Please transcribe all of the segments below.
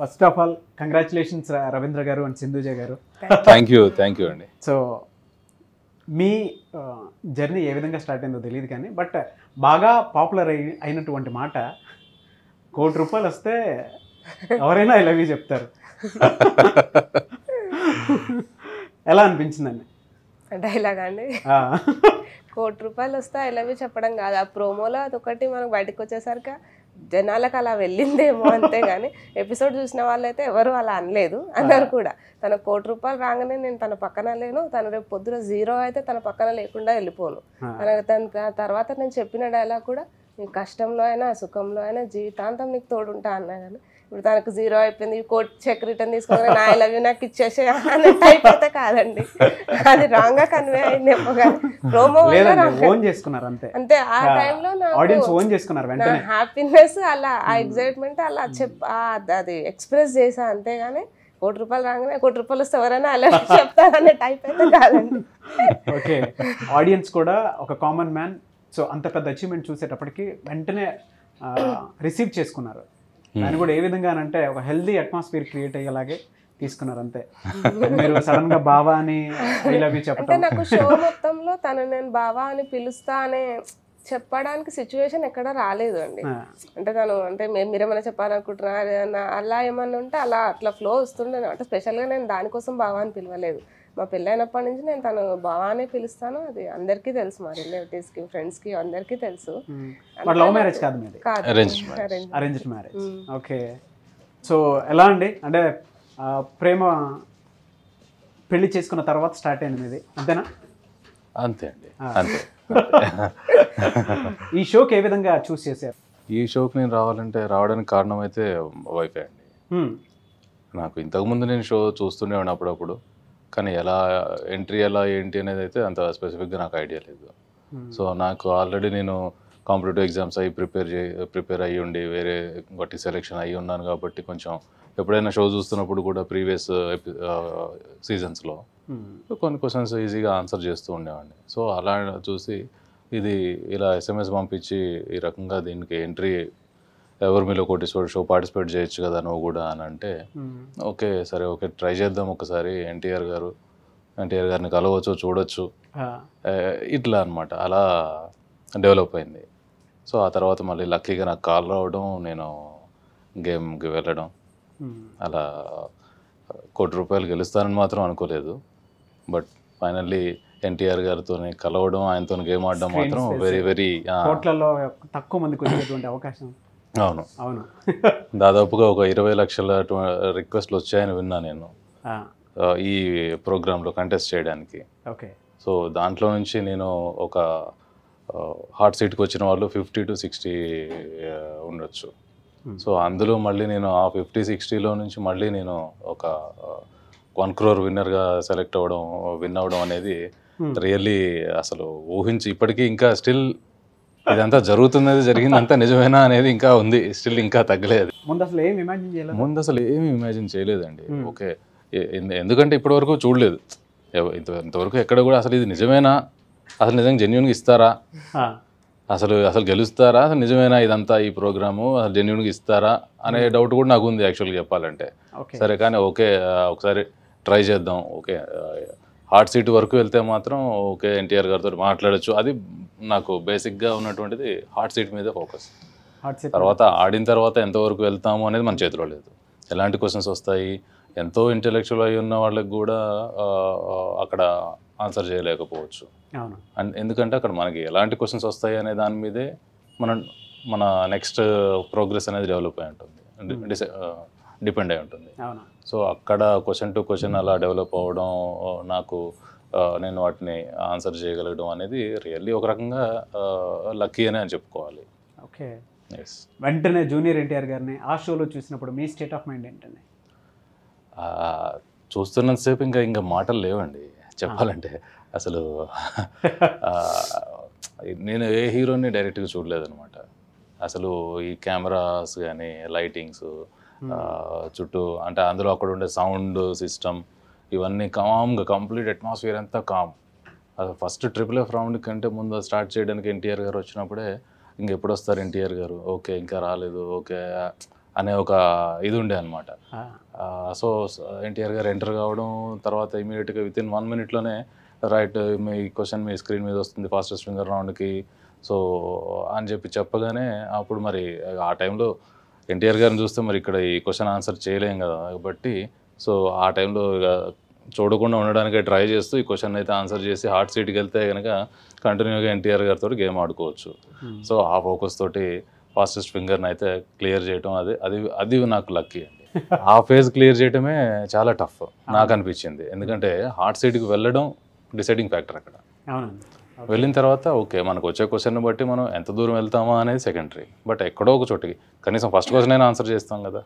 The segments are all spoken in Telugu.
First of all congratulations Ravindra garu and Sindhuja garu thank you thank you అండి సో మీ జర్నీ ఏ విధంగా స్టార్ట్ అయిందో తెలియదు కానీ బట్ బాగా పాపులర్ అయి అయినటువంటి మాట కోటి రూపాయలు వస్తే ఎవరైనా ఐ లవ్ యూ చెప్తారు ఎలా అనిపించిందండి డైలాగ్ అండి కోటి రూపాయలు వస్తే ఐ లవ్ యూ చెప్పడం కాదు ఆ ప్రోమోలో అదొకటి మనకు బయటకు వచ్చేసరికి జనాలకు అలా వెళ్ళిందేమో అంతే కానీ ఎపిసోడ్ చూసిన వాళ్ళైతే ఎవరు అలా అనలేదు అన్నారు కూడా తన కోటి రూపాయలు రాగానే నేను తన పక్కన లేను తను రేపు పొద్దున జీరో అయితే తన పక్కన లేకుండా వెళ్ళిపోను తన తర్వాత నేను చెప్పిన డైలాగ్ కూడా నీ కష్టంలో అయినా సుఖంలో అయినా జీవితాంతం నీకు తోడుంటా అన్నా కానీ ఇప్పుడు తనకు జీరో అయిపోయింది కోట్ చెక్ రిటర్న్ తీసుకుని నా ఐ లవ్ యూ నాకు ఇచ్చేసే అయిపోతే కాదండి అది రాంగ్ గా కన్వే అయింది చేసుకున్నారు అంతే అంతే ఆ టైంలో ఆడియన్స్ చేసుకున్నారు హ్యాపీనెస్ అలా ఆ ఎగ్జైట్మెంట్ hmm. అలా చెప్ అది ఎక్స్ప్రెస్ చేసా అంతేగాని కోటి రూపాయలు రాగానే కోటి రూపాయలు వస్తే ఎవరైనా అలా చెప్తారనే టైప్ అయితే కాదండి ఓకే ఆడియన్స్ కూడా ఒక కామన్ మ్యాన్ సో అంత పెద్ద అచీవ్మెంట్ చూసేటప్పటికి వెంటనే రిసీవ్ చేసుకున్నారు దాన్ని hmm. కూడా ఏ అంటే ఒక హెల్దీ అట్మాస్ఫియర్ క్రియేట్ అయ్యేలాగే తీసుకున్నారు అంతే మీరు సడన్ గా బావా అని అవి చెప్పారు నాకు షో మొత్తంలో తను నేను బావా అని పిలుస్తా అనే చెప్పడానికి సిచ్యువేషన్ ఎక్కడ రాలేదు అండి అంటే తను అంటే మేము మీరేమైనా చెప్పాలనుకుంటున్నా అలా ఏమన్నా ఉంటే అలా అట్లా ఫ్లో వస్తుండే అంటే స్పెషల్గా నేను దానికోసం బావా అని పిలవలేదు మా పెళ్ళైనప్పటి నుంచి నేను తను బాగానే పిలుస్తాను అది అందరికీ తెలుసు మా రిలేటివ్స్ కి ఫ్రెండ్స్ కి అందరికీ తెలుసు లవ్ మ్యారేజ్ కాదు అరేంజ్ మ్యారేజ్ ఓకే సో ఎలా అండి అంటే ప్రేమ పెళ్లి చేసుకున్న తర్వాత స్టార్ట్ అయింది మీది అంతేనా అంతే అండి అంతే ఈ షోకి ఏ విధంగా చూస్ చేశారు ఈ షోకి నేను రావాలంటే రావడానికి కారణం అయితే వైఫే అండి నాకు ఇంతకుముందు నేను షో చూస్తూనే ఉన్నప్పుడప్పుడు కానీ ఎలా ఎంట్రీ ఎలా ఏంటి అనేది అయితే అంత స్పెసిఫిక్గా నాకు ఐడియా లేదు సో hmm. నాకు ఆల్రెడీ నేను కాంపిటేటివ్ ఎగ్జామ్స్ అయ్యి ప్రిపేర్ చే ప్రిపేర్ అయ్యి ఉండి వేరే వాటి సెలెక్షన్ అయ్యి ఉన్నాను కాబట్టి కొంచెం ఎప్పుడైనా షో చూస్తున్నప్పుడు కూడా ప్రీవియస్ సీజన్స్లో uh, uh, hmm. కొన్ని క్వశ్చన్స్ ఈజీగా ఆన్సర్ చేస్తూ ఉండేవాడిని సో అలా చూసి ఇది ఇలా ఎస్ఎంఎస్ పంపించి ఈ రకంగా దీనికి ఎంట్రీ మీలో కోటేశ్వర షో పార్టిసిపేట్ చేయొచ్చు కదా నువ్వు కూడా అని అంటే hmm. ఓకే సరే ఓకే ట్రై చేద్దాం ఒకసారి ఎన్టీఆర్ గారు ఎన్టీఆర్ గారిని కలవచ్చు చూడొచ్చు ఇట్లా అనమాట అలా డెవలప్ అయింది సో ఆ తర్వాత మళ్ళీ లక్కీగా నాకు కాల్ రావడం నేను గేమ్కి వెళ్ళడం hmm. అలా కోటి రూపాయలు గెలుస్తానని మాత్రం అనుకోలేదు బట్ ఫైనల్లీ ఎన్టీఆర్ గారితో కలవడం ఆయనతో గేమ్ ఆడడం మాత్రం వెరీ వెరీ తక్కువ మందికి వచ్చేటువంటి అవకాశం అవును అవును దాదాపుగా ఒక ఇరవై లక్షల రిక్వెస్ట్లు వచ్చాయని విన్నా నేను ఈ ప్రోగ్రాంలో కంటెస్ట్ చేయడానికి ఓకే సో దాంట్లో నుంచి నేను ఒక హాట్ సీట్కి వచ్చిన వాళ్ళు ఫిఫ్టీ టు సిక్స్టీ ఉండొచ్చు hmm. సో అందులో మళ్ళీ నేను ఆ ఫిఫ్టీ సిక్స్టీలో నుంచి మళ్ళీ నేను ఒక వన్ క్రోర్ విన్నర్గా సెలెక్ట్ అవ్వడం విన్ అవ్వడం అనేది hmm. రియల్లీ అసలు ఊహించి ఇప్పటికీ ఇంకా స్టిల్ ఇదంతా జరుగుతున్నది జరిగిందంతా నిజమేనా అనేది ఇంకా ఉంది స్టిల్ ఇంకా తగ్గలేదు ముందు అసలు ఏమి ఇమాజిన్ చేయలేదు ముందు అసలు ఏమి ఇమాజిన్ చేయలేదండి hmm. ఓకే ఎందుకంటే ఇప్పటి వరకు చూడలేదు ఇంతవరకు ఎక్కడ కూడా అసలు ఇది నిజమేనా అసలు నిజంగా జెన్యున్గా ఇస్తారా అసలు అసలు గెలుస్తారా అసలు నిజమేనా ఇదంతా ఈ ప్రోగ్రాము అసలు జెన్యున్గా ఇస్తారా అనే డౌట్ hmm. కూడా నాకు ఉంది యాక్చువల్గా చెప్పాలంటే సరే కానీ ఓకే ఒకసారి ట్రై చేద్దాం ఓకే హార్ట్ సీట్ వరకు వెళ్తే మాత్రం ఓకే ఎన్టీఆర్ గారితో మాట్లాడచ్చు అది నాకు బేసిక్గా ఉన్నటువంటిది హార్ట్ సీట్ మీదే ఫోకస్ తర్వాత ఆడిన తర్వాత ఎంతవరకు వెళ్తాము అనేది మన చేతిలో లేదు ఎలాంటి క్వశ్చన్స్ వస్తాయి ఎంతో ఇంటెలెక్చువల్ అయి ఉన్న వాళ్ళకి కూడా అక్కడ ఆన్సర్ చేయలేకపోవచ్చు అండ్ ఎందుకంటే అక్కడ మనకి ఎలాంటి క్వశ్చన్స్ వస్తాయి అనే దాని మీదే మన మన నెక్స్ట్ ప్రోగ్రెస్ అనేది డెవలప్ అయి ఉంటుంది డిపెండ్ అయి ఉంటుంది సో అక్కడ క్వశ్చన్ టు క్వశ్చన్ అలా డెవలప్ అవ్వడం నాకు నేను వాటిని ఆన్సర్ చేయగలగడం అనేది రియల్లీ ఒక రకంగా లక్కీ అని అని చెప్పుకోవాలి ఓకే వెంటనే జూనియర్ ఎన్టీఆర్ గారిని ఆ షోలో చూసినప్పుడు మీ స్టేట్ ఆఫ్ మైండ్ ఏంటండి చూస్తున్నంతసేపు ఇంకా ఇంకా మాటలు లేవండి చెప్పాలంటే అసలు నేను ఏ హీరోని డైరెక్ట్గా చూడలేదు అనమాట అసలు ఈ కెమెరాస్ కానీ లైటింగ్స్ Hmm. చుట్టూ అంటే అందులో అక్కడ ఉండే సౌండ్ సిస్టమ్ ఇవన్నీ కామ్గా కంప్లీట్ అట్మాస్ఫియర్ అంతా calm first triple F round కంటే ముందు స్టార్ట్ చేయడానికి ఎన్టీఆర్ గారు వచ్చినప్పుడే ఎప్పుడు వస్తారు ఎన్టీఆర్ గారు ఓకే ఇంకా రాలేదు ఓకే అనే ఒక ఇది ఉండే అనమాట సో ఎన్టీఆర్ గారు ఎంటర్ కావడం తర్వాత ఇమీడియట్గా విత్ ఇన్ వన్ మినిట్లోనే రైట్ మీ క్వశ్చన్ మీ స్క్రీన్ మీద వస్తుంది ఫాస్టెస్ట్ ఫింగర్ రౌండ్కి సో అని చెప్పి చెప్పగానే అప్పుడు మరి ఆ టైంలో ఎన్టీఆర్ గారిని చూస్తే మరి ఇక్కడ ఈ క్వశ్చన్ ఆన్సర్ చేయలేం కదా కాబట్టి సో ఆ టైంలో ఇక చూడకుండా ఉండడానికి ట్రై చేస్తూ ఈ క్వశ్చన్ అయితే ఆన్సర్ చేసి హార్ట్ సీట్కి వెళ్తే కనుక కంటిన్యూగా ఎన్టీఆర్ గారితో గేమ్ ఆడుకోవచ్చు hmm. సో ఆ ఫోకస్ తోటి ఫాస్టెస్ట్ ఫింగర్ని అయితే క్లియర్ చేయటం అది అది అది నాకు లక్కీ అండి ఆ ఫేజ్ క్లియర్ చేయటమే చాలా టఫ్ నాకు అనిపించింది ఎందుకంటే హార్ట్ సీట్కి వెళ్ళడం డిసైడింగ్ ఫ్యాక్టర్ అక్కడ వెళ్ళిన తర్వాత ఓకే మనకు వచ్చే క్వశ్చన్ బట్టి మనం ఎంత దూరం వెళ్తామా అనేది సెకండరీ బట్ ఎక్కడో ఒక చోటికి కనీసం ఫస్ట్ క్వశ్చన్ అయినా ఆన్సర్ చేస్తాం కదా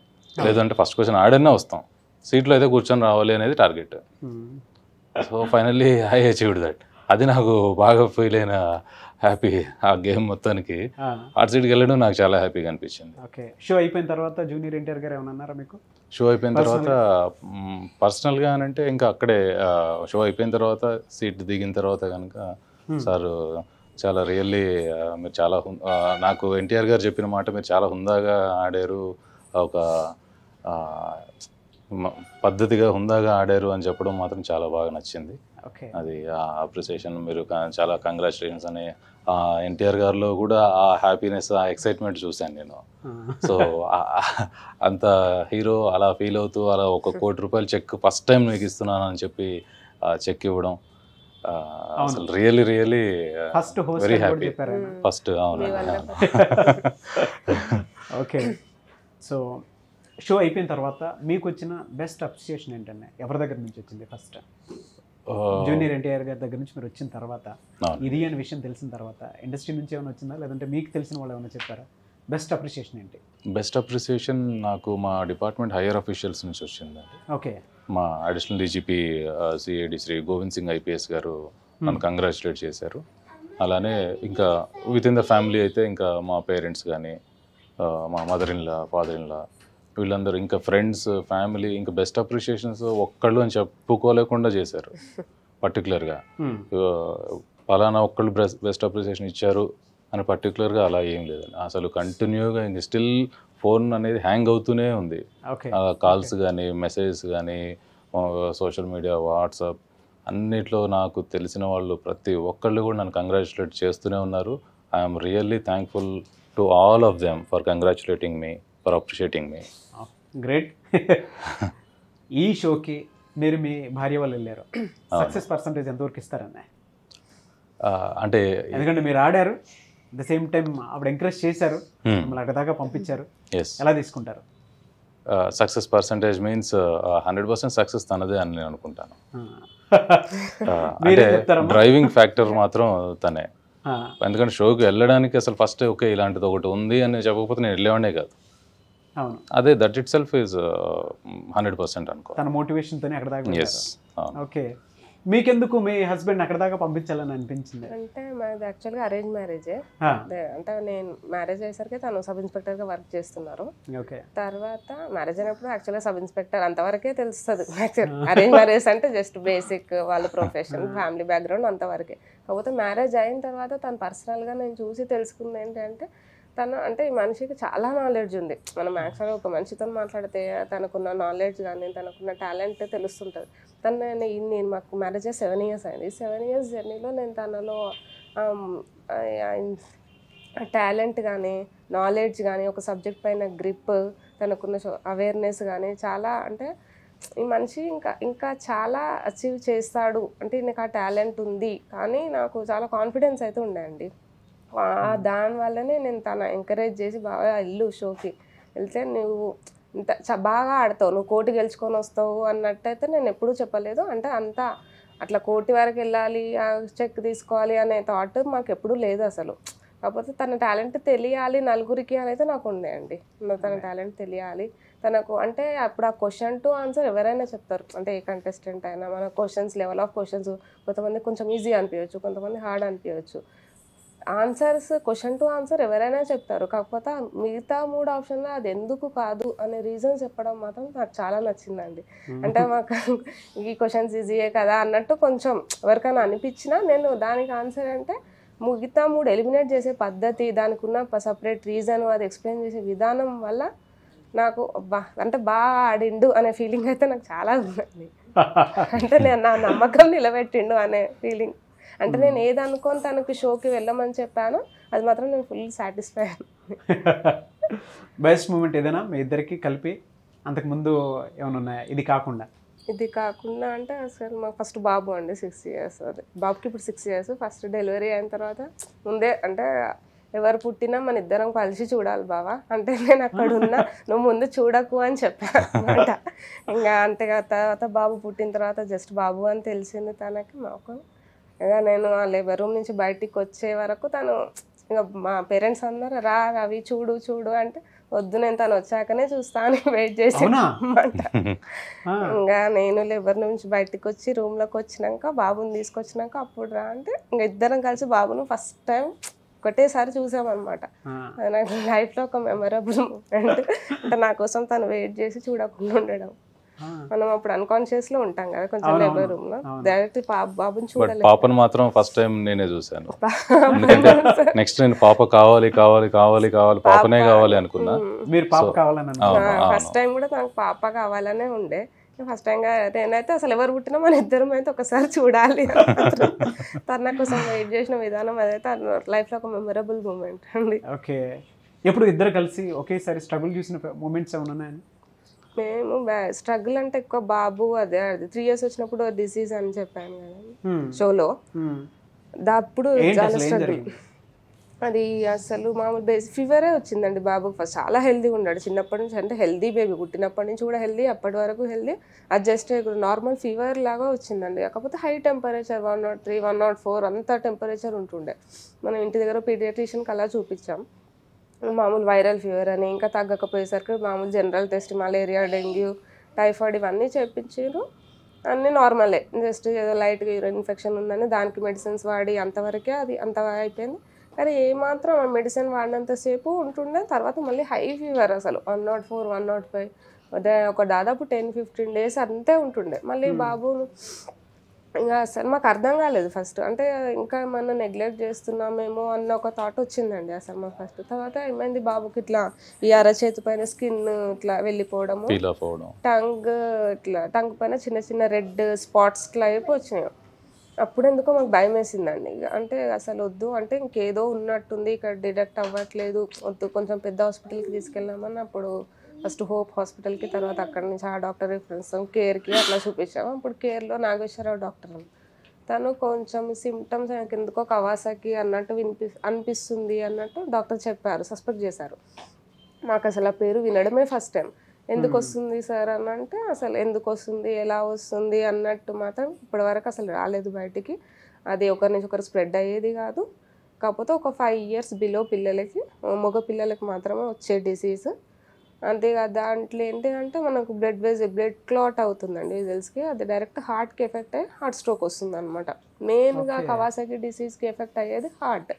లేదంటే ఫస్ట్ క్వశ్చన్ ఆడన్నా వస్తాం సీట్లో అయితే కూర్చొని రావాలి అనేది target hmm. So finally I achieved that అది నాకు బాగా ఫీల్ అయిన హ్యాపీ ఆ గేమ్ మొత్తానికి ఆర్ట్ సీట్కి వెళ్ళడం నాకు చాలా హ్యాపీగా అనిపించింది ఓకే షో అయిపోయిన తర్వాత జూనియర్ ఎన్టీఆర్ గారు ఏమన్నారా మీకు షో అయిపోయిన తర్వాత పర్సనల్గా అని అంటే ఇంకా అక్కడే షో అయిపోయిన తర్వాత సీట్ దిగిన తర్వాత కనుక సార్ చాలా రియల్లీ మీరు చాలా నాకు ఎన్టీఆర్ గారు చెప్పిన మాట మీరు చాలా హుందాగా ఆడారు ఒక పద్ధతిగా హుందాగా ఆడారు అని చెప్పడం మాత్రం చాలా బాగా నచ్చింది అది ఆ అప్రిసియేషన్ మీరు చాలా కంగ్రాచులేషన్స్ అని ఎన్టీఆర్ గారిలో కూడా ఆ హ్యాపీనెస్ ఆ ఎక్సైట్మెంట్ చూశాను నేను సో అంత హీరో అలా ఫీల్ అవుతూ అలా ఒక కోటి రూపాయలు చెక్ ఫస్ట్ టైం నీకు ఇస్తున్నాను అని చెప్పి చెక్ ఇవ్వడం అసలు really really first very happy first అవును ఓకే సో షో అయిపోయిన తర్వాత మీకు వచ్చిన బెస్ట్ అప్రిసియేషన్ ఏంటండి ఎవరి దగ్గర నుంచి వచ్చింది ఫస్ట్ జూనియర్ ఎన్టీఆర్ గారి దగ్గర నుంచి మీరు వచ్చిన తర్వాత ఇది అని విషయం తెలిసిన తర్వాత ఇండస్ట్రీ నుంచి ఏమైనా వచ్చిందా లేదంటే మీకు తెలిసిన వాళ్ళు ఏమైనా చెప్పారా బెస్ట్ అప్రిసియేషన్ ఏంటి బెస్ట్ అప్రిసియేషన్ నాకు మా డిపార్ట్మెంట్ హైయర్ అఫీషియల్స్ నుంచి వచ్చిందండి ఓకే మా additional DGP CID Shri Govind Singh IPS garu hmm. నన్ను కంగ్రాచులేట్ చేశారు అలానే ఇంకా విత్ ఇన్ ద ఫ్యామిలీ అయితే ఇంకా మా పేరెంట్స్ కానీ మా మదర్ ఇన్లా ఫాదర్ ఇన్లా వీళ్ళందరూ ఇంకా ఫ్రెండ్స్ ఫ్యామిలీ ఇంకా బెస్ట్ అప్రిషియేషన్స్ ఒక్కళ్ళు అని చెప్పుకోలేకుండా చేశారు పర్టికులర్గా ఫలానా hmm. ఒక్కళ్ళు బెస్ట్ అప్రిసియేషన్ ఇచ్చారు అని పర్టికులర్గా అలా ఏం లేదండి అసలు కంటిన్యూగా ఇంక స్టిల్ ఫోన్ అనేది హ్యాంగ్ అవుతూనే ఉంది కాల్స్ కానీ మెసేజెస్ కానీ సోషల్ మీడియా వాట్సాప్ అన్నిట్లో నాకు తెలిసిన వాళ్ళు ప్రతి ఒక్కళ్ళు కూడా నన్ను కంగ్రాచులేట్ చేస్తూనే ఉన్నారు I'm really thankful to all of them for congratulating me for appreciating me great ఈ షోకి మీరు మీ భార్య వాళ్ళు వెళ్ళారు సక్సెస్ పర్సంటేజ్ ఎంతవరకు ఇస్తారన్నా అంటే ఎందుకంటే మీరు ఆడారు ద సేమ్ టైం ఆవిడ ఎంకరేజ్ చేశారు hmm. మిమ్మల్ని అక్కడ దాకా పంపించారు ఎలా తీసుకుంటారు success percentage means hundred percent success తనదే అని నేను అనుకుంటాను uh, అంటే డ్రైవింగ్ ఫ్యాక్టర్ మాత్రం తనే ఎందుకంటే షోకి వెళ్ళడానికి అసలు ఫస్ట్ ఓకే ఇలాంటిది ఒకటి ఉంది అని చెప్పకపోతే నేను వెళ్ళేవాడే కాదు అదే that itself is hundred percent అనుకో తన మోటివేషన్తోనే అక్కడ దాకా ఓకే మీకెందుకు మీ హస్బెండ్ అక్కడ దాకా పంపించాలని అనిపించింది అంటే మాది యాక్చువల్గా అరేంజ్ మ్యారేజ్ అంటే నేను మ్యారేజ్ అయ్యేసరికి తను సబ్ ఇన్స్పెక్టర్ గా వర్క్ చేస్తున్నారు తర్వాత మ్యారేజ్ అయినప్పుడు యాక్చువల్గా సబ్ ఇన్స్పెక్టర్ అంతవరకే తెలుస్తుంది అరేంజ్ మ్యారేజ్ అంటే జస్ట్ బేసిక్ వాళ్ళ ప్రొఫెషన్ ఫ్యామిలీ బ్యాక్గ్రౌండ్ అంతవరకే కాకపోతే మ్యారేజ్ అయిన తర్వాత తను పర్సనల్ గా నేను చూసి తెలుసుకుంది ఏంటంటే తను అంటే ఈ మనిషికి చాలా నాలెడ్జ్ ఉంది మనం యాక్చువల్గా ఒక మనిషితో మాట్లాడితే తనకున్న నాలెడ్జ్ కానీ తనకున్న టాలెంట్ తెలుస్తుంటుంది తను నేను మాకు మ్యారేజ్ సెవెన్ ఇయర్స్ అయింది సెవెన్ ఇయర్స్ జర్నీలో నేను తనలో టాలెంట్ కానీ నాలెడ్జ్ కానీ ఒక సబ్జెక్ట్ పైన గ్రిప్ తనకున్న అవేర్నెస్ కానీ చాలా అంటే ఈ మనిషి ఇంకా ఇంకా చాలా అచీవ్ చేస్తాడు అంటే నాకు ఆ టాలెంట్ ఉంది కానీ నాకు చాలా కాన్ఫిడెన్స్ అయితే ఉండేయండి దానివల్లనే నేను తన ఎంకరేజ్ చేసి బాగా ఇల్లు షోకి వెళ్తే నువ్వు ఇంత బాగా ఆడతావు నువ్వు కోటి గెలుచుకొని వస్తావు అన్నట్టయితే నేను ఎప్పుడూ చెప్పలేదు అంటే అంత అట్లా కోటి వరకు వెళ్ళాలి చెక్ తీసుకోవాలి అనే థాట్ మాకు ఎప్పుడూ లేదు అసలు కాకపోతే తన టాలెంట్ తెలియాలి నలుగురికి అనేది నాకు ఉండే అండి తన టాలెంట్ తెలియాలి తనకు అంటే అప్పుడు ఆ క్వశ్చన్ టు ఆన్సర్ ఎవరైనా చెప్తారు అంటే ఏ కంటెస్టెంట్ అయినా మన క్వశ్చన్స్ లెవెల్ ఆఫ్ క్వశ్చన్స్ కొంతమంది కొంచెం ఈజీ అనిపించవచ్చు కొంతమంది హార్డ్ అనిపించవచ్చు ఆన్సర్స్ క్వశ్చన్ టు ఆన్సర్ ఎవరైనా చెప్తారు కాకపోతే మిగతా మూడు ఆప్షన్లో అది ఎందుకు కాదు అనే రీజన్ చెప్పడం మాత్రం నాకు చాలా నచ్చిందండి అంటే మాకు ఈ క్వశ్చన్స్ ఈజీయే కదా అన్నట్టు కొంచెం ఎవరికైనా అనిపించినా నేను దానికి ఆన్సర్ అంటే మిగతా మూడు ఎలిమినేట్ చేసే పద్ధతి దానికి ఉన్న సపరేట్ రీజన్ అది ఎక్స్ప్లెయిన్ చేసే విధానం వల్ల నాకు బా అంటే బాగా ఆడిండు అనే ఫీలింగ్ అయితే నాకు చాలా ఉందండి అంటే నేను నా నమ్మకం నిలబెట్టిండు అనే ఫీలింగ్ అంటే నేను ఏదనుకోని తనకి షోకి వెళ్ళమని చెప్పాను అది మాత్రం నేను ఫుల్ సాటిస్ఫై బెస్ట్ మూమెంట్ ఏదైనా మీ ఇద్దరికి కలిపి ముందు ఏమైనా ఉన్నాయా ఇది కాకుండా ఇది కాకుండా అంటే అసలు మాకు ఫస్ట్ బాబు అండి సిక్స్ ఇయర్స్ అదే బాబుకి ఇప్పుడు సిక్స్ ఇయర్స్ ఫస్ట్ డెలివరీ అయిన తర్వాత ముందే అంటే ఎవరు పుట్టినా మన ఇద్దరం కలిసి చూడాలి బావా అంటే నేను అక్కడ ఉన్నా నువ్వు ముందు చూడకు అని చెప్పాను ఇంకా అంతే తర్వాత బాబు పుట్టిన తర్వాత జస్ట్ బాబు అని తెలిసింది తనకి మాకు ఇక నేను ఆ లేబర్ రూమ్ నుంచి బయటికి వచ్చే వరకు తను ఇంకా మా పేరెంట్స్ అందరు రా రవి చూడు చూడు అంటే వద్దు నేను తను వచ్చాకనే చూస్తాను వెయిట్ చేసి ఇంకా నేను లేబర్ నుంచి బయటకు వచ్చి రూమ్లోకి వచ్చినాక బాబుని తీసుకొచ్చినాక అప్పుడు రా అంటే ఇంకా ఇద్దరం కలిసి బాబును ఫస్ట్ టైం ఒకటేసారి చూసామన్నమాట నాకు లైఫ్లో ఒక మెమరబుల్ మూమెంట్ అంటే నా కోసం తను వెయిట్ చేసి చూడకుండా ఉండడం మనం అప్పుడు అన్కాన్షియస్ లో ఉంటాం కదా కొంచెం లేబర్ రూమ్ లో డైరెక్ట్ బాబుని చూడాలి పాపను మాత్రం ఫస్ట్ టైం నేనే చూశాను నెక్స్ట్ నేను పాప కావాలి కావాలి కావాలి కావాలి పాపనే కావాలి అనుకున్నా మీరు పాప కావాలని ఫస్ట్ టైం కూడా నాకు పాప కావాలనే ఉండే ఫస్ట్ టైం గా నేనైతే అసలు ఎవరు పుట్టినా మన ఇద్దరం అయితే ఒకసారి చూడాలి తన కోసం వెయిట్ చేసిన విధానం అదైతే లో ఒక మెమొరబుల్ మూమెంట్ అండి ఓకే ఎప్పుడు ఇద్దరు కలిసి ఒకేసారి స్ట్రగుల్ చూసిన మూమెంట్స్ ఏమైనా ఉన్నాయని మేము స్ట్రగుల్ అంటే ఎక్కువ బాబు అదే అది త్రీ ఇయర్స్ వచ్చినప్పుడు డిసీజ్ అని చెప్పాను కదా hmm. షోలో hmm. అప్పుడు చాలా స్ట్రగుల్ అది అసలు మామూలు బేస్ ఫీవరే వచ్చిందండి బాబు ఫస్ట్ చాలా హెల్దీగా ఉన్నాడు చిన్నప్పటి నుంచి అంటే హెల్దీ బేబీ పుట్టినప్పటి నుంచి కూడా హెల్దీ అప్పటి వరకు హెల్దీ అడ్జస్ట్ అయ్యి నార్మల్ ఫీవర్ లాగా వచ్చిందండి కాకపోతే high temperature one not three one not four అంత టెంపరేచర్ ఉంటుండే మనం ఇంటి దగ్గర పీడియాట్రిషియన్కి అలా చూపించాం మామూలు వైరల్ ఫీవర్ అని ఇంకా తగ్గకపోయేసరికి మామూలు general test malaria dengue typhoid ఇవన్నీ చేయించారు అన్నీ నార్మలే జస్ట్ ఏదో లైట్గా యూరిన్ ఇన్ఫెక్షన్ ఉందని దానికి మెడిసిన్స్ వాడి అంతవరకే అది అంత అయిపోయింది కానీ ఏమాత్రం మెడిసిన్ వాడినంతసేపు ఉంటుండే తర్వాత మళ్ళీ హై ఫీవర్ అసలు one not four one not five ఒక దాదాపు టెన్ ఫిఫ్టీన్ డేస్ అంతే ఉంటుండే మళ్ళీ బాబు ఇంకా అసలు మాకు అర్థం కాలేదు ఫస్ట్ అంటే ఇంకా ఏమన్నా నెగ్లెక్ట్ చేస్తున్నామేమో అన్న ఒక థాట్ వచ్చిందండి అసలు మాకు ఫస్ట్ తర్వాత ఏమైంది బాబుకి ఇట్లా ఈ అరచేతి పైన స్కిన్ ఇట్లా వెళ్ళిపోవడము టంగ్ ఇట్లా టంగ్ పైన చిన్న చిన్న రెడ్ స్పాట్స్ ఇట్లా అయిపోయి వచ్చినాయి అప్పుడు ఎందుకో మాకు భయం వేసిందండి అంటే అసలు వద్దు అంటే ఇంకేదో ఉన్నట్టుంది ఇక్కడ డిడక్ట్ అవ్వట్లేదు వద్దు కొంచెం పెద్ద హాస్పిటల్కి తీసుకెళ్ళామని అప్పుడు ఫస్ట్ హోప్ హాస్పిటల్కి తర్వాత అక్కడ నుంచి ఆ డాక్టర్ రిఫరెన్స్ కేర్కి అట్లా చూపించాము అప్పుడు కేర్లో నాగేశ్వరరావు డాక్టర్ తను కొంచెం సిమ్టమ్స్ నాకు ఎందుకో కవాసాకి అన్నట్టు వినిపి అనిపిస్తుంది అన్నట్టు డాక్టర్ చెప్పారు సస్పెక్ట్ చేశారు మాకు అసలు ఆ పేరు వినడమే ఫస్ట్ టైం ఎందుకు వస్తుంది సార్ అని అంటే అసలు ఎందుకు వస్తుంది ఎలా వస్తుంది అన్నట్టు మాత్రం ఇప్పటివరకు అసలు రాలేదు బయటికి అది ఒకరి నుంచి ఒకరు స్ప్రెడ్ అయ్యేది కాదు కాకపోతే ఒక ఫైవ్ ఇయర్స్ బిలో పిల్లలకి మగ పిల్లలకి మాత్రమే వచ్చే డిసీజ్ అంతేకాదు దాంట్లో ఏంటిదంటే మనకు బ్లడ్ వేజ్ బ్లడ్ క్లాట్ అవుతుందండి వెజల్స్కి అది డైరెక్ట్ హార్ట్కి ఎఫెక్ట్ అయ్యి హార్ట్ స్ట్రోక్ వస్తుంది అనమాట మెయిన్గా కవాసకి డిసీజ్కి ఎఫెక్ట్ అయ్యేది హార్ట్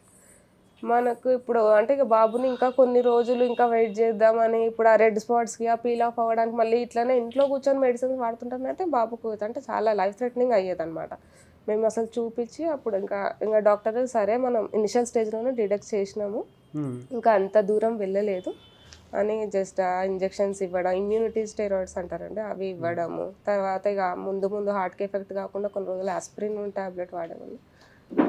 మనకు ఇప్పుడు అంటే ఇక బాబుని ఇంకా కొన్ని రోజులు ఇంకా వెయిట్ చేద్దామని ఇప్పుడు ఆ రెడ్ స్పాట్స్కి ఆ పీల్ ఆఫ్ అవ్వడానికి మళ్ళీ ఇట్లానే ఇంట్లో కూర్చొని మెడిసిన్స్ వాడుతుంటానంటే బాబుకు అంటే చాలా లైఫ్ థ్రెటనింగ్ అనమాట మేము అసలు చూపించి అప్పుడు ఇంకా ఇంకా డాక్టర్ సరే మనం ఇనిషియల్ స్టేజ్లోనే డిడక్ట్ చేసినాము hmm. ఇంకా అంత దూరం వెళ్ళలేదు అని జస్ట్ ఆ ఇంజెక్షన్స్ ఇవ్వడం ఇమ్యూనిటీ స్టెరాయిడ్స్ అంటారండి అవి ఇవ్వడము తర్వాత ఇక ముందు ముందు హార్ట్కి ఎఫెక్ట్ కాకుండా కొన్ని రోజులు ఆస్ప్రిన్ టాబ్లెట్ వాడమని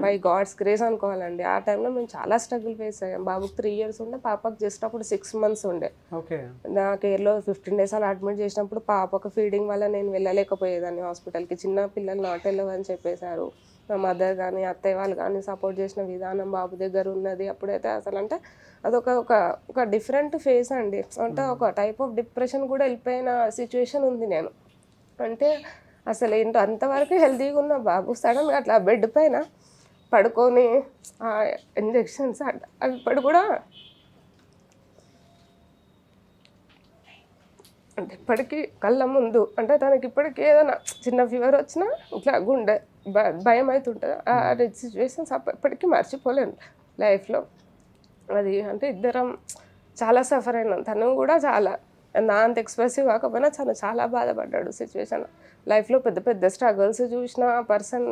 బై గాడ్స్ క్రేజ్ అనుకోవాలండి ఆ టైంలో మేము చాలా స్ట్రగుల్ ఫేస్ అయ్యాం బాబుకి త్రీ ఇయర్స్ ఉండే పాపకు జస్ట్ అప్పుడు సిక్స్ మంత్స్ ఉండే నా కేర్లో ఫిఫ్టీన్ డేస్ అలా అడ్మిట్ చేసినప్పుడు పాపకు ఫీడింగ్ వల్ల నేను వెళ్ళలేకపోయేదాన్ని హాస్పిటల్కి చిన్న పిల్లలు నాట్ వెళ్ళవని చెప్పేశారు మా మదర్ కానీ అత్తయ్య వాళ్ళు కానీ సపోర్ట్ చేసిన విధానం బాబు దగ్గర ఉన్నది అప్పుడైతే అసలు అంటే అదొక ఒక ఒక డిఫరెంట్ ఫేస్ అండి అంటే ఒక టైప్ ఆఫ్ డిప్రెషన్ కూడా వెళ్ళిపోయిన సిచ్యువేషన్ ఉంది నేను అంటే అసలు ఏంటో అంతవరకు హెల్తీగా ఉన్న బాబు సడన్గా అట్లా బెడ్ పైన పడుకొని ఆ ఇంజెక్షన్స్ అవి ఇప్పుడు కూడా అంటే ఇప్పటికీ కళ్ళ ముందు అంటే తనకి ఇప్పటికీ ఏదైనా చిన్న ఫీవర్ వచ్చినా ఇట్లా గుండె భయం అవుతుంటుంది ఆ సిచ్యువేషన్స్ hmm. అప్పటికీ మర్చిపోలేను లైఫ్లో అది అంటే ఇద్దరం చాలా సఫర్ అయినాం తను కూడా చాలా నా అంత ఎక్స్ప్రెసివ్ కాకపోయినా తను చాలా బాధపడ్డాడు సిచ్యువేషన్ లైఫ్లో పెద్ద పెద్ద స్ట్రగుల్స్ చూసిన పర్సన్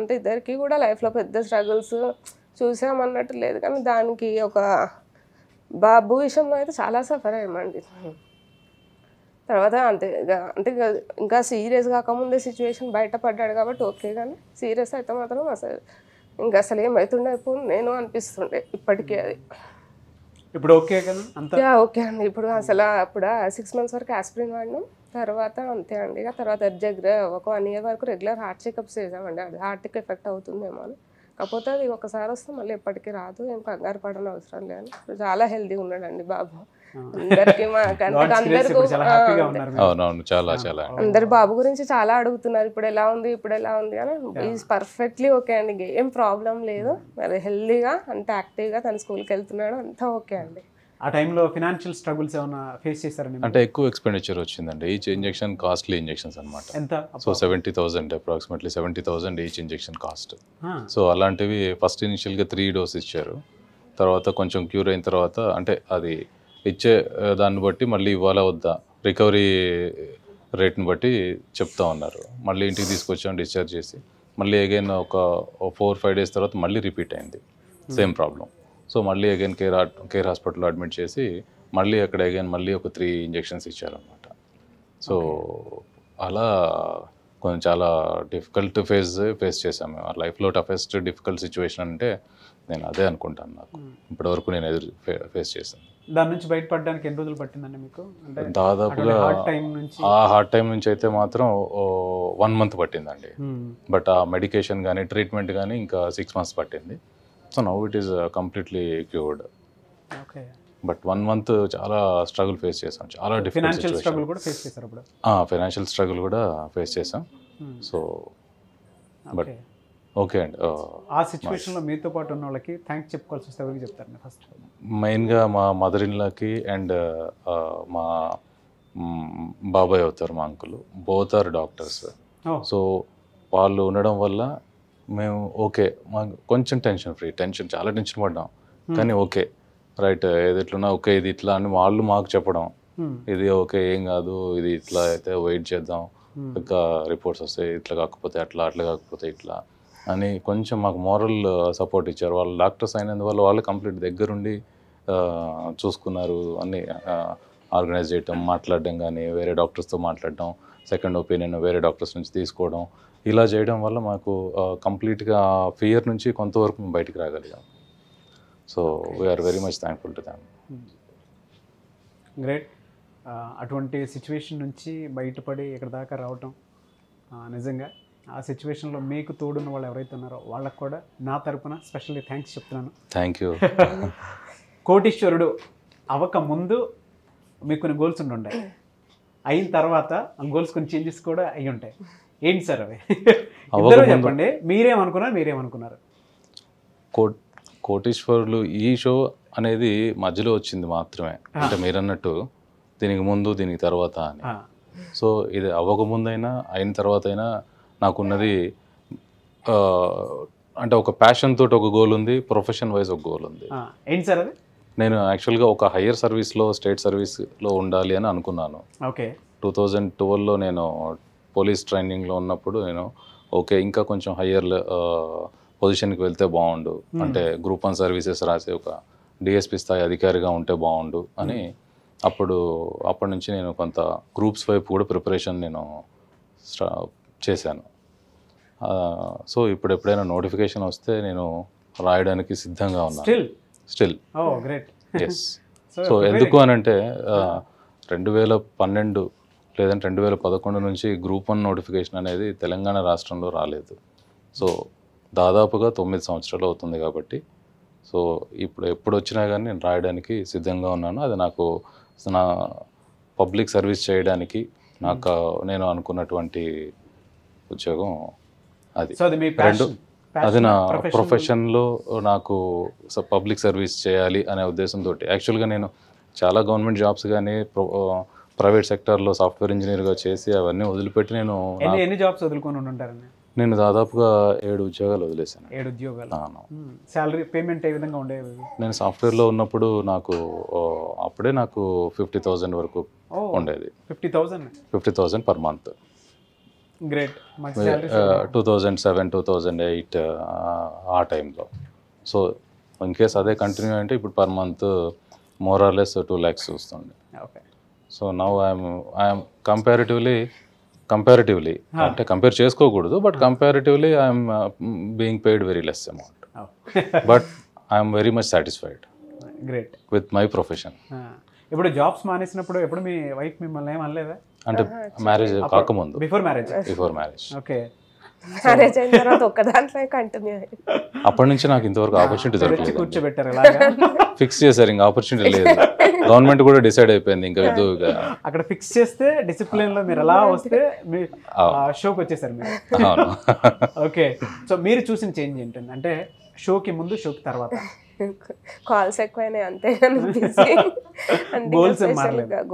అంటే ఇద్దరికి కూడా లైఫ్లో పెద్ద స్ట్రగుల్స్ చూసామన్నట్టు లేదు కానీ దానికి ఒక బాబు విషయంలో అయితే చాలా సఫర్ అయ్యామండి hmm. తర్వాత అంతే అంటే ఇంకా సీరియస్ కాకముందే సిచ్యువేషన్ బయటపడ్డాడు కాబట్టి ఓకే కానీ సీరియస్ అయితే మాత్రం అసలు ఇంకా అసలు ఏమవుతుండే అయిపోయింది నేను అనిపిస్తుండే ఇప్పటికీ అది ఇప్పుడు ఓకే కదా ఓకే అండి ఇప్పుడు అసలు అప్పుడు సిక్స్ మంత్స్ వరకు ఆస్పిరిన్ వాడినాం తర్వాత అంతే అండి ఇక తర్వాత దగ్గర ఒక వన్ ఇయర్ వరకు రెగ్యులర్ హార్ట్ చెకప్స్ చేసామండి అది హార్ట్కి ఎఫెక్ట్ అవుతుందేమో అని కాకపోతే అది ఒకసారి వస్తే మళ్ళీ ఎప్పటికీ రాదు ఏం కంగారు పడని అవసరం లేదు చాలా హెల్తీగా ఉన్నాడండి బాబు అవునవును చాలా చాలా అందరు బాబు గురించి చాలా అడుగుతున్నారు ఇప్పుడు ఎలా ఉంది ఇప్పుడు ఎలా ఉంది అని పర్ఫెక్ట్లీ ఓకే అండి ఏం ప్రాబ్లం లేదు మరి హెల్దీగా అంత యాక్టివ్గా తన స్కూల్కి వెళ్తున్నాడు అంతా ఓకే అండి ఆ టైంలో ఫైనాన్షియల్ స్ట్రగుల్స్ ఏమైనా ఫేస్ చేశారండి అంటే ఎక్కువ ఎక్స్పెండిచర్ వచ్చిందండి ఈచ్ ఇంజెక్షన్ కాస్ట్లీ ఇంజెక్షన్స్ అనమాట ఎంత so seventy thousand approximately seventy thousand each injection cost so అలాంటివి ఫస్ట్ ఇనిషియల్గా త్రీ డోస్ ఇచ్చారు తర్వాత కొంచెం క్యూర్ అయిన తర్వాత అంటే అది ఇచ్చే దాన్ని బట్టి మళ్ళీ ఇవ్వాలా వద్దా రికవరీ రేట్ని బట్టి చెప్తా ఉన్నారు మళ్ళీ ఇంటికి తీసుకొచ్చాం డిశ్చార్జ్ చేసి మళ్ళీ అగైన్ ఒక ఫోర్ ఫైవ్ డేస్ తర్వాత మళ్ళీ రిపీట్ అయింది సేమ్ ప్రాబ్లం సో మళ్ళీ అగైన్ కేర్ కేర్ హాస్పిటల్లో అడ్మిట్ చేసి మళ్ళీ అక్కడ అగైన్ మళ్ళీ ఒక త్రీ ఇంజెక్షన్స్ ఇచ్చారనమాట సో అలా కొంచెం చాలా డిఫికల్ట్ ఫేజ్ ఫేస్ చేశాము మేము లైఫ్లో టఫెస్ట్ డిఫికల్ట్ సిచ్యువేషన్ అంటే నేను అదే అనుకుంటాను నాకు ఇప్పటివరకు నేను ఎదురు ఫేస్ చేశాను దాని నుంచి బయటపడడానికి ఎన్ని రోజులు పట్టిందండి మీకు దాదాపుగా ఆ హార్ట్ టైం నుంచి అయితే మాత్రం వన్ మంత్ పట్టిందండి బట్ ఆ మెడికేషన్ కానీ ట్రీట్మెంట్ కానీ ఇంకా సిక్స్ మంత్స్ పట్టింది so now it is completely cured okay but one month చాలా స్ట్రగుల్ ఫేస్ చేసాం చాలా డిఫరెంట్ స్ట్రగుల్ కూడా ఫైనాన్షియల్ స్ట్రగుల్ కూడా ఫేస్ చేసాం సో బట్ ఓకే అండి ఆ సిచ్యువేషన్లో మీతో పాటు ఉన్న వాళ్ళకి థ్యాంక్స్ చెప్పుకోవాల్సి వస్తే ఎవరికి చెప్తారండి ఫస్ట్ మెయిన్గా మా మదర్ ఇన్లాకి అండ్ మా బాబాయ్ అవుతారు మా uncle both are doctors so వాళ్ళు ఉండడం వల్ల మేము ఓకే మాకు కొంచెం టెన్షన్ ఫ్రీ టెన్షన్ చాలా టెన్షన్ పడ్డాం కానీ ఓకే రైట్ ఏది ఇట్లున్నా ఓకే ఇది ఇట్లా అని వాళ్ళు మాకు చెప్పడం ఇది ఓకే ఏం కాదు ఇది ఇట్లా అయితే వెయిట్ చేద్దాం ఇంకా రిపోర్ట్స్ వస్తాయి ఇట్లా కాకపోతే అట్లా అట్లా కాకపోతే ఇట్లా అని కొంచెం మాకు మోరల్ సపోర్ట్ ఇచ్చారు వాళ్ళు డాక్టర్స్ అయినందువల్ల వాళ్ళు కంప్లీట్ దగ్గరుండి చూసుకున్నారు అన్ని ఆర్గనైజ్ చేయటం మాట్లాడడం కానీ వేరే డాక్టర్స్తో మాట్లాడటం సెకండ్ ఒపీనియన్ వేరే డాక్టర్స్ నుంచి తీసుకోవడం ఇలా చేయడం వల్ల మాకు కంప్లీట్గా ఫియర్ నుంచి కొంతవరకు మేము బయటకు రాగలిగాం so we're very much thankful to them great అటువంటి సిచ్యువేషన్ నుంచి బయటపడి ఇక్కడ దాకా రావటం నిజంగా ఆ సిచ్యువేషన్లో మీకు తోడున్న వాళ్ళు ఎవరైతే ఉన్నారో వాళ్ళకు కూడా నా తరపున స్పెషల్లీ థ్యాంక్స్ చెప్తున్నాను థ్యాంక్ యూ కోటీశ్వరుడు అవక ముందు మీకు కొన్ని గోల్స్ ఉండి ఉండే అయిన తర్వాత ఆ గోల్స్ కొన్ని చేంజెస్ కూడా అయి ఉంటాయి ఏంటి సార్ అవి ఇద్దరు చెప్పండి మీరేమనుకున్నారు మీరేమనుకున్నారు కో కోటీశ్వరులు ఈ షో అనేది మధ్యలో వచ్చింది మాత్రమే అంటే మీరన్నట్టు దీనికి ముందు దీనికి తర్వాత అని సో ఇది అవ్వకముందైనా అయిన తర్వాత అయినా నాకున్నది అంటే ఒక ప్యాషన్ తోటి ఒక గోల్ ఉంది ప్రొఫెషన్ వైజ్ ఒక గోల్ ఉంది ఏంటి సార్ అది నేను యాక్చువల్గా ఒక హయ్యర్ సర్వీస్లో స్టేట్ సర్వీస్లో ఉండాలి అని అనుకున్నాను ఓకే టూ థౌజండ్ ట్వెల్వ్లో నేను పోలీస్ ట్రైనింగ్లో ఉన్నప్పుడు నేను ఓకే ఇంకా కొంచెం హయ్యర్ పొజిషన్కి వెళ్తే బాగుండు అంటే గ్రూప్ వన్ సర్వీసెస్ రాసే ఒక డిఎస్పి స్థాయి అధికారిగా ఉంటే బాగుండు అని అప్పుడు అప్పటి నుంచి నేను కొంత గ్రూప్స్ వైపు కూడా ప్రిపరేషన్ నేను చేశాను సో ఇప్పుడు ఎప్పుడైనా నోటిఫికేషన్ వస్తే నేను రాయడానికి సిద్ధంగా ఉన్నాను స్టిల్ ఎస్ సో ఎందుకు అని అంటే రెండు వేల పన్నెండు లేదంటే రెండు వేల పదకొండు నుంచి గ్రూప్ వన్ నోటిఫికేషన్ అనేది తెలంగాణ రాష్ట్రంలో రాలేదు సో దాదాపుగా తొమ్మిది సంవత్సరాలు అవుతుంది కాబట్టి సో ఇప్పుడు ఎప్పుడు వచ్చినా కానీ నేను రాయడానికి సిద్ధంగా ఉన్నాను అది నాకు నా పబ్లిక్ సర్వీస్ చేయడానికి hmm. నాకు నేను అనుకున్నటువంటి ఉద్యోగం అది రెండు అది నా ప్రొఫెషన్లో నాకు పబ్లిక్ సర్వీస్ చేయాలి అనే ఉద్దేశంతో యాక్చువల్గా నేను చాలా గవర్నమెంట్ జాబ్స్ కానీ ప్రైవేట్ సెక్టర్లో సాఫ్ట్వేర్ ఇంజనీర్గా చేసి అవన్నీ వదిలిపెట్టి నేను ఎన్ని జాబ్స్ వదులుకొని ఉంటారండి నేను దాదాపుగా ఏడు ఉద్యోగాలు వదిలేశాను ఏడు ఉద్యోగాలు శాలరీ పేమెంట్ hmm. ఏ విధంగా ఉండేది నేను సాఫ్ట్వేర్లో ఉన్నప్పుడు నాకు అప్పుడే నాకు ఫిఫ్టీ థౌజండ్ వరకు ఉండేది fifty thousand fifty thousand per month great two thousand seven two thousand eight ఆ టైంలో సో ఇన్ కేస్ అదే కంటిన్యూ అంటే ఇప్పుడు per month more less two lakhs చూస్తుండే so now I'm I'm comparatively comparatively అంటే కంపేర్ చేసుకోకూడదు but comparatively I'm being paid very less amount but I'm very much satisfied great with my profession ఇప్పుడు జాబ్స్ మానేసినప్పుడు ఎప్పుడు మీ వైఫ్ మిమ్మల్ని ఏమనలేదా అంటే మ్యారేజ్ కాకముందు before marriage before marriage okay marriage అయిన తర్వాత ఒక్క దాంట్లో కంటిన్యూ అయ్యింది అప్పటి నుంచి నాకు ఇంతవరకు ఆపర్చునిటీ దొరకలేదు కూర్చోబెట్టారు ఫిక్స్ చేశారు ఇంకా ఆపర్చునిటీ లేదు గవర్నమెంట్ కూడా డిసైడ్ అయిపోయింది ఇంకా ఇది అక్కడ ఫిక్స్ చేస్తే డిసిప్లిన్ లో మీరు ఎలా వస్తే షోకి వచ్చేసారు మీరు ఓకే సో మీరు చూసిన చేంజ్ ఏంటండి అంటే షోకి ముందు షోకి తర్వాత కాల్స్ ఎక్కువైనాయి అంతే అనిపించి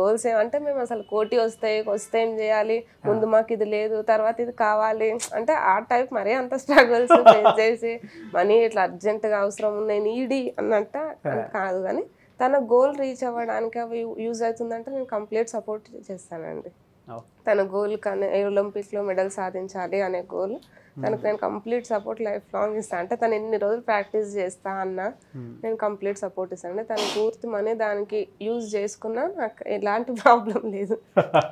గోల్స్ ఏమంటే మేము అసలు కోటి వస్తాయి వస్తే ఏం చేయాలి ముందు మాకు ఇది లేదు తర్వాత ఇది కావాలి అంటే ఆ టైప్ మరీ అంత స్ట్రగుల్స్ చేసి మనీ ఇట్లా అర్జెంటుగా అవసరం ఉన్నాయి నీడి అన్నట్ట కాదు కానీ తన గోల్ రీచ్ అవ్వడానికి అవి యూజ్ అవుతుందంటే నేను కంప్లీట్ సపోర్ట్ చేస్తానండి తన గోల్ కానీ ఒలింపిక్లో మెడల్ సాధించాలి అనే గోల్ తనకు నేను కంప్లీట్ సపోర్ట్ లైఫ్ లాంగ్ ఇస్తాను అంటే తను ఎన్ని రోజులు ప్రాక్టీస్ చేస్తా అన్న నేను కంప్లీట్ సపోర్ట్ ఇస్తాను అంటే తను పూర్తి మనీ దానికి యూజ్ చేసుకున్నా నాకు ఎలాంటి ప్రాబ్లం లేదు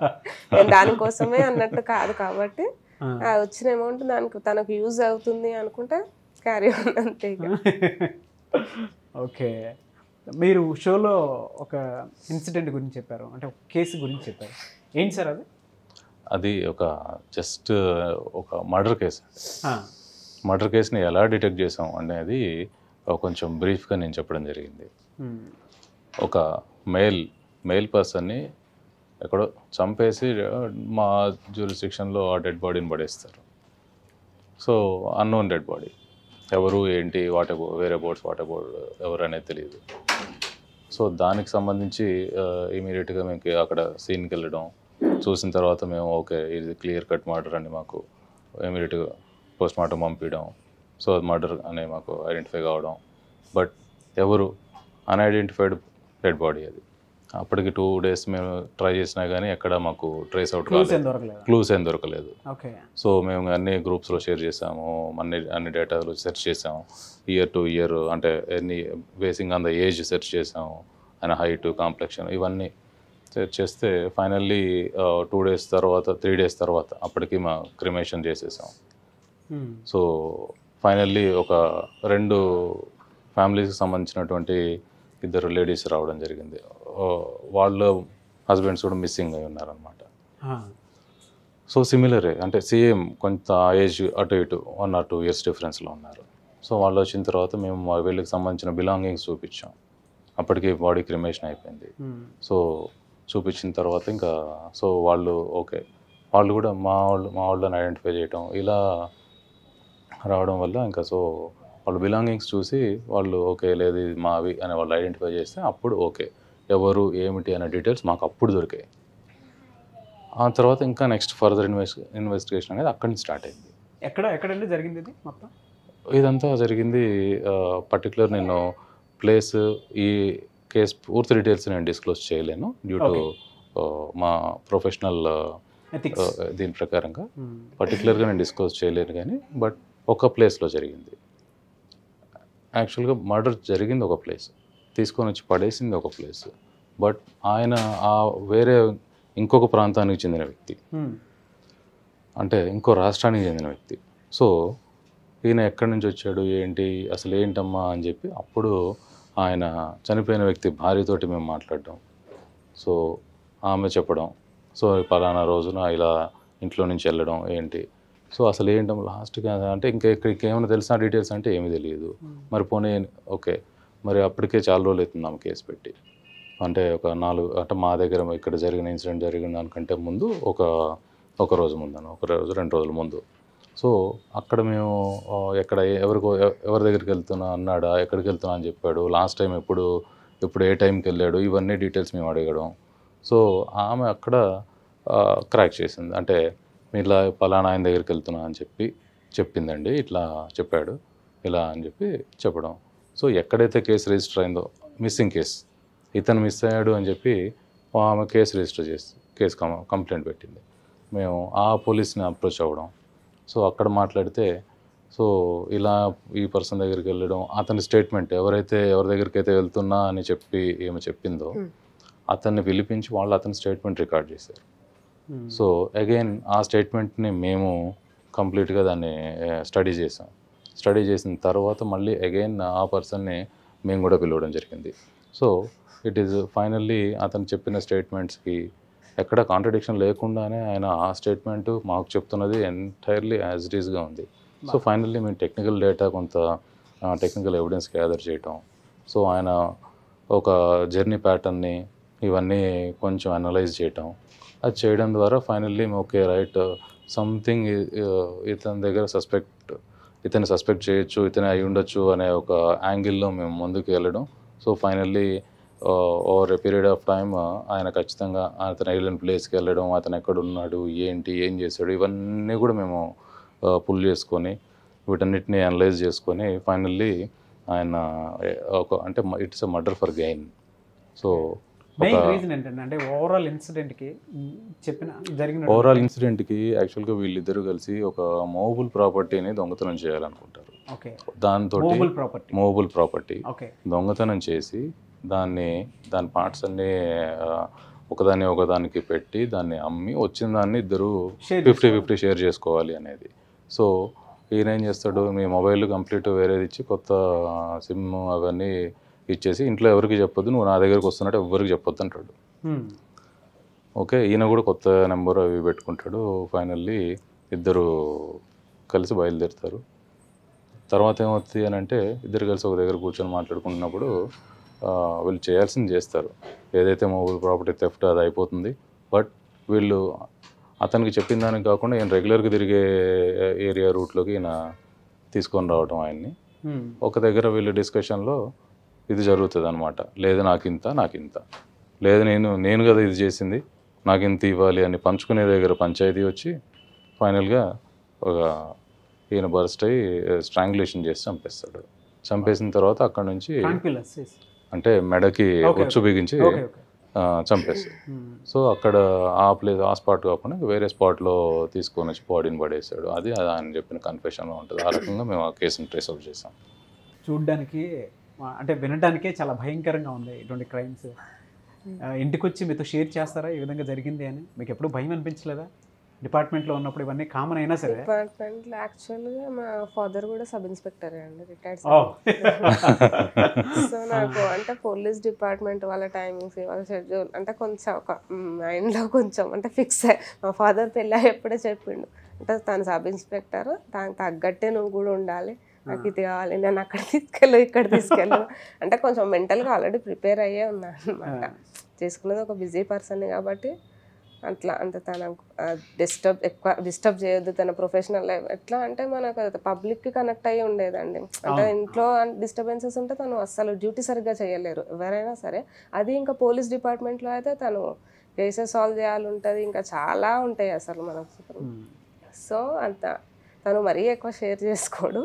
నేను దానికోసమే అన్నట్టు కాదు కాబట్టి ఆ వచ్చిన అమౌంట్ దానికి తనకు యూజ్ అవుతుంది అనుకుంటే క్యారీ ఆన్ అంతే ఓకే మీరు షోలో ఒక ఇన్సిడెంట్ గురించి చెప్పారు అంటే ఒక కేసు గురించి చెప్పారు ఏంటి సార్ అది అది ఒక జస్ట్ ఒక మర్డర్ కేసు మర్డర్ కేసుని ఎలా డిటెక్ట్ చేసాం అనేది కొంచెం బ్రీఫ్గా నేను చెప్పడం జరిగింది ఒక మేల్ మేల్ పర్సన్ని ఎక్కడో చంపేసి మా జ్యూరిస్టిక్షన్లో ఆ డెడ్ బాడీని పడేస్తారు సో అన్నోన్ డెడ్ బాడీ ఎవరు ఏంటి అబౌ వేరే బోర్డ్స్ వాట్ బోర్డ్ ఎవరు అనేది తెలియదు సో దానికి సంబంధించి ఇమీడియట్గా మేము అక్కడ సీన్కి వెళ్ళడం చూసిన తర్వాత మేము ఓకే ఇది క్లియర్ కట్ మర్డర్ అని మాకు ఇమీడియట్గా పోస్ట్ మార్టం పంపించడం సో మర్డర్ అనే మాకు ఐడెంటిఫై కావడం బట్ ఎవరు అన్ఐడెంటిఫైడ్ డెడ్ బాడీ అది అప్పటికి టూ డేస్ మేము ట్రై చేసినా కానీ ఎక్కడ మాకు ట్రేస్ అవుట్ కాలేదు క్లూస్ ఏం దొరకలేదు సో మేము అన్ని గ్రూప్స్లో షేర్ చేసాము అన్ని అన్ని డేటాలో సెర్చ్ చేసాము ఇయర్ టు ఇయర్ అంటే ఎన్ని basing on the age search చేసాము ఆయన హైట్ కాంప్లెక్షన్ ఇవన్నీ చేస్తే ఫైనల్లీ టూ డేస్ తర్వాత త్రీ డేస్ తర్వాత అప్పటికి మా క్రిమేషన్ చేసేసాం సో ఫైనల్లీ ఒక రెండు ఫ్యామిలీస్కి సంబంధించినటువంటి ఇద్దరు లేడీస్ రావడం జరిగింది వాళ్ళ హస్బెండ్స్ కూడా మిస్సింగ్ అయి ఉన్నారనమాట సో సిమిలరే అంటే సేమ్ కొంత ఏజ్ అటు ఇటు వన్ ఆర్ టూ ఇయర్స్ డిఫరెన్స్లో ఉన్నారు సో వాళ్ళు వచ్చిన తర్వాత మేము వీళ్ళకి సంబంధించిన బిలాంగింగ్స్ చూపించాం అప్పటికి బాడీ క్రిమేషన్ అయిపోయింది సో చూపించిన తర్వాత ఇంకా సో వాళ్ళు ఓకే వాళ్ళు కూడా మా వాళ్ళు మా వాళ్ళని ఐడెంటిఫై చేయటం ఇలా రావడం వల్ల ఇంకా సో వాళ్ళు బిలాంగింగ్స్ చూసి వాళ్ళు ఓకే లేదు ఇది మావి అని వాళ్ళు ఐడెంటిఫై చేస్తే అప్పుడు ఓకే ఎవరు ఏమిటి అనే డీటెయిల్స్ మాకు అప్పుడు దొరికాయి ఆ తర్వాత ఇంకా నెక్స్ట్ ఫర్దర్ ఇన్వెస్ట్ ఇన్వెస్టిగేషన్ అనేది అక్కడి నుంచి స్టార్ట్ అయింది ఎక్కడ ఎక్కడ జరిగింది ఇది మొత్తం ఇదంతా జరిగింది పర్టికులర్ నేను ప్లేస్ ఈ కేసు పూర్తి డీటెయిల్స్ నేను డిస్క్లోజ్ చేయలేను డ్యూ టు uh, మా ప్రొఫెషనల్ uh, uh, దీని ప్రకారంగా పర్టికులర్గా hmm. నేను డిస్క్లోజ్ చేయలేను కానీ బట్ ఒక ప్లేస్లో జరిగింది యాక్చువల్గా మర్డర్ జరిగింది ఒక ప్లేస్ తీసుకొని వచ్చి పడేసింది ఒక ప్లేస్ బట్ ఆయన ఆ వేరే ఇంకొక ప్రాంతానికి చెందిన వ్యక్తి hmm. అంటే ఇంకో రాష్ట్రానికి చెందిన వ్యక్తి సో ఈయన ఎక్కడి నుంచి వచ్చాడు ఏంటి అసలు ఏంటమ్మా అని చెప్పి అప్పుడు ఆయన చనిపోయిన వ్యక్తి భార్యతోటి మేము మాట్లాడడం సో ఆమె చెప్పడం సో పలానా రోజున ఇలా ఇంట్లో నుంచి వెళ్ళడం ఏంటి సో అసలు ఏంటం లాస్ట్గా అంటే ఇంకా ఇక్కడికి ఏమైనా తెలిసిన డీటెయిల్స్ అంటే ఏమీ తెలియదు hmm. మరి పోనీ ఓకే మరి అప్పటికే చాలా రోజులు అవుతుంది ఆమె కేసు పెట్టి అంటే ఒక నాలుగు అంటే మా దగ్గర ఇక్కడ జరిగిన ఇన్సిడెంట్ జరిగిన దానికంటే ముందు ఒక ఒక రోజు ముందను ఒక రోజు రెండు రోజుల ముందు సో అక్కడ మేము ఎక్కడ ఎవరికో ఎవరి దగ్గరికి వెళ్తున్నా అన్నాడా ఎక్కడికి వెళ్తున్నా అని చెప్పాడు లాస్ట్ టైం ఎప్పుడు ఎప్పుడు ఏ టైంకి వెళ్ళాడు ఇవన్నీ డీటెయిల్స్ మేము అడగడం సో ఆమె అక్కడ క్రాక్ చేసింది అంటే మీ ఇలా పలానా ఆయన దగ్గరికి వెళ్తున్నా అని చెప్పి చెప్పిందండి ఇట్లా చెప్పాడు ఇలా అని చెప్పి చెప్పడం సో ఎక్కడైతే కేసు రిజిస్టర్ అయిందో మిస్సింగ్ కేస్ ఇతను మిస్ అయ్యాడు అని చెప్పి ఆమె కేసు రిజిస్టర్ చేసి కేసు కంప్లైంట్ పెట్టింది మేము ఆ పోలీస్ని అప్రోచ్ అవ్వడం సో అక్కడ మాట్లాడితే సో ఇలా ఈ పర్సన్ దగ్గరికి వెళ్ళడం అతని స్టేట్మెంట్ ఎవరైతే ఎవరి దగ్గరికి అయితే వెళ్తున్నా అని చెప్పి ఏమి చెప్పిందో అతన్ని పిలిపించి వాళ్ళు అతని స్టేట్మెంట్ రికార్డ్ చేశారు సో అగైన్ ఆ స్టేట్మెంట్ని మేము కంప్లీట్గా దాన్ని స్టడీ చేసాం స్టడీ చేసిన తర్వాత మళ్ళీ అగైన్ ఆ పర్సన్ని మేము కూడా పిలవడం జరిగింది సో ఇట్ ఈస్ ఫైనల్లీ అతను చెప్పిన స్టేట్మెంట్స్కి ఎక్కడ కాంట్రడిక్షన్ లేకుండానే ఆయన ఆ స్టేట్మెంట్ మాకు చెప్తున్నది ఎంటైర్లీ యాజ్ ఇట్ ఈస్గా ఉంది సో ఫైనల్లీ మేము టెక్నికల్ డేటా కొంత టెక్నికల్ ఎవిడెన్స్ గ్యాదర్ చేయటం సో ఆయన ఒక జర్నీ ప్యాటర్న్ని ఇవన్నీ కొంచెం అనలైజ్ చేయటం అది చేయడం ద్వారా ఫైనల్లీ ఓకే రైట్ సంథింగ్ ఇతని దగ్గర సస్పెక్ట్ ఇతని సస్పెక్ట్ చేయొచ్చు ఇతనే అయి ఉండొచ్చు అనే ఒక యాంగిల్లో మేము ముందుకు వెళ్ళడం so finally over a period of time ఆయన ఖచ్చితంగా అతను వెళ్ళిన ప్లేస్కి వెళ్ళడం అతను ఎక్కడున్నాడు ఏంటి ఏం చేశాడు ఇవన్నీ కూడా మేము పుల్ చేసుకొని వీటన్నిటిని అనలైజ్ చేసుకొని ఫైనల్లీ ఆయన ఒక అంటే it's a murder for gain so overall ఇన్సిడెంట్కి ఓవరాల్ ఇన్సిడెంట్కి యాక్చువల్గా వీళ్ళిద్దరూ కలిసి ఒక మోబుల్ ప్రాపర్టీని దొంగతనం చేయాలనుకుంటారు ఓకే దాంతో మోబుల్ ప్రాపర్టీ దొంగతనం చేసి దాన్ని దాని పార్ట్స్ అన్నీ ఒకదాన్ని ఒకదానికి పెట్టి దాన్ని అమ్మి వచ్చిన దాన్ని ఇద్దరు ఫిఫ్టీ ఫిఫ్టీ షేర్ చేసుకోవాలి అనేది సో ఈయన ఏం చేస్తాడు మీ మొబైల్ కంప్లీట్ వేరేది ఇచ్చి కొత్త సిమ్ అవన్నీ ఇచ్చేసి ఇంట్లో ఎవరికి చెప్పొద్దు నువ్వు నా దగ్గరికి వస్తున్నట్టు ఎవరికి చెప్పొద్దు అంటాడు hmm. ఓకే ఈయన కూడా కొత్త నెంబర్ అవి పెట్టుకుంటాడు ఫైనల్లీ ఇద్దరు కలిసి బయలుదేరుతారు తర్వాత ఏమవుతుంది అని అంటే ఇద్దరు కలిసి ఒక దగ్గర కూర్చొని మాట్లాడుకుంటున్నప్పుడు వీళ్ళు చేయాల్సింది చేస్తారు ఏదైతే మొబైల్ ప్రాపర్టీ థెఫ్ట్ అది అయిపోతుంది బట్ వీళ్ళు అతనికి చెప్పిన దానికి కాకుండా ఈయన రెగ్యులర్గా తిరిగే ఏరియా రూట్లోకి ఈయన తీసుకొని రావడం ఆయన్ని hmm. ఒక దగ్గర వీళ్ళు డిస్కషన్లో ఇది జరుగుతుంది అనమాట లేదు నాకింత ఇంత లేదు నేను నేను కదా ఇది చేసింది నాకు ఇంత ఇవ్వాలి అని పంచుకునే దగ్గర పంచాయతీ వచ్చి ఫైనల్గా ఒక ఈయన బర్స్ట్ అయ్యి స్ట్రాంగులేషన్ eh, చేసి చంపేస్తాడు చంపేసిన తర్వాత అక్కడ నుంచి అంటే మెడకి ఉచ్చు బిగించి చంపేస్తాయి hmm. సో అక్కడ ఆ ప్లేస్ ఆ స్పాట్ కాకుండా వేరే స్పాట్లో తీసుకొని వచ్చి బాడీని పడేసాడు అది ఆయన చెప్పిన కన్ఫెషన్లో ఉంటుంది ఆ రకంగా మేము ఆ కేసుని ట్రేస్ అవుట్ చేసాం చూడ్డానికి అంటే వినడానికే చాలా భయంకరంగా ఉంది ఇటువంటి క్రైమ్స్ ఇంటికి వచ్చి మీతో షేర్ చేస్తారా ఈ విధంగా జరిగింది అని మీకు ఎప్పుడు భయం అనిపించలేదా డిపార్ట్మెంట్లో ఉన్నప్పుడు ఇవన్నీ కామన్ అయినా సరే డిపార్ట్మెంట్లో యాక్చువల్గా మా ఫాదర్ కూడా సబ్ ఇన్స్పెక్టర్ అండి రిటైర్డ్ సో నాకు అంటే పోలీస్ డిపార్ట్మెంట్ వాళ్ళ టైమింగ్స్ వాళ్ళ షెడ్యూల్ అంటే కొంచెం ఒక మైండ్లో కొంచెం అంటే ఫిక్స్ మా ఫాదర్ పెళ్ళి ఎప్పుడే చెప్పిండు అంటే తను సబ్ ఇన్స్పెక్టర్ దానికి తగ్గట్టే నువ్వు కూడా ఉండాలి నాకు ఇది కావాలి నేను అక్కడ తీసుకెళ్ళు ఇక్కడ తీసుకెళ్ళు అంటే కొంచెం మెంటల్గా ఆల్రెడీ ప్రిపేర్ అయ్యే ఉన్నాను అనమాట చేసుకున్నది ఒక బిజీ పర్సన్ కాబట్టి అట్లా అంటే తన డిస్టర్బ్ ఎక్కువ డిస్టర్బ్ చేయొద్దు తన ప్రొఫెషనల్ లైఫ్ ఎట్లా అంటే మనకు పబ్లిక్కి కనెక్ట్ అయ్యి ఉండేదండి అంటే ఇంట్లో డిస్టర్బెన్సెస్ ఉంటే తను అస్సలు డ్యూటీ సరిగ్గా చేయలేరు ఎవరైనా సరే అది ఇంకా పోలీస్ డిపార్ట్మెంట్లో అయితే తను కేసెస్ సాల్వ్ చేయాలి ఉంటుంది ఇంకా చాలా ఉంటాయి అసలు మనకు సో అంత తను మరీ ఎక్కువ షేర్ చేసుకోడు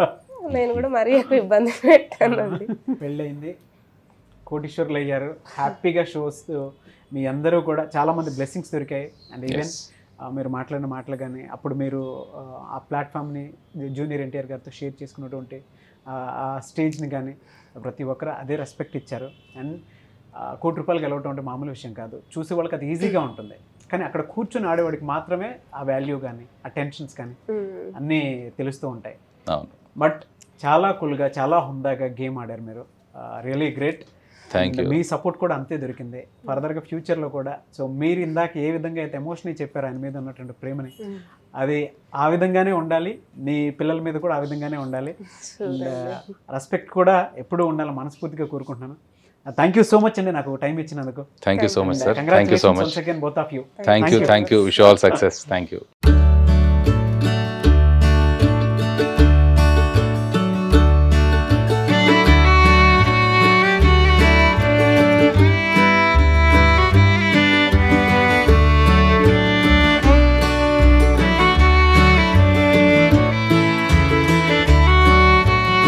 నేను కూడా మరీ ఎక్కువ ఇబ్బంది పెట్టానండి పెళ్ళయింది కోటీశ్వర్లు అయ్యారు హ్యాపీగా షోస్ మీ అందరూ కూడా చాలామంది బ్లెస్సింగ్స్ దొరికాయి అండ్ ఈవెన్ మీరు మాట్లాడిన మాటలు కానీ అప్పుడు మీరు ఆ ప్లాట్ఫామ్ని జూనియర్ ఎన్టీఆర్ గారితో షేర్ చేసుకున్నటువంటి ఆ స్టేజ్ని కానీ ప్రతి ఒక్కరు అదే రెస్పెక్ట్ ఇచ్చారు అండ్ కోటి రూపాయలు గెలవటం అంటే మామూలు విషయం కాదు చూసే వాళ్ళకి అది ఈజీగా ఉంటుంది కానీ అక్కడ కూర్చుని ఆడేవాడికి మాత్రమే ఆ వాల్యూ కానీ ఆ టెన్షన్స్ కానీ hmm. అన్నీ తెలుస్తూ ఉంటాయి బట్ చాలా కూల్గా చాలా హుందాగా గేమ్ ఆడారు మీరు రియలీ గ్రేట్ థ్యాంక్ యూ మీ సపోర్ట్ కూడా అంతే దొరికింది ఫర్దర్ గా ఫ్యూచర్ లో కూడా సో మీరు ఇందాక ఏ విధంగా అయితే ఎమోషన్ చెప్పారు ఆయన మీద ఉన్నటువంటి ప్రేమని hmm. అది ఆ విధంగానే ఉండాలి మీ పిల్లల మీద కూడా ఆ విధంగానే ఉండాలి రెస్పెక్ట్ uh, కూడా ఎప్పుడూ ఉండాలి మనస్ఫూర్తిగా కోరుకుంటున్నాను థ్యాంక్ యూ సో మచ్ అండి నాకు టైం ఇచ్చినందుకు thank you so much sir thank you so much both of you thank you thank you wish all success thank you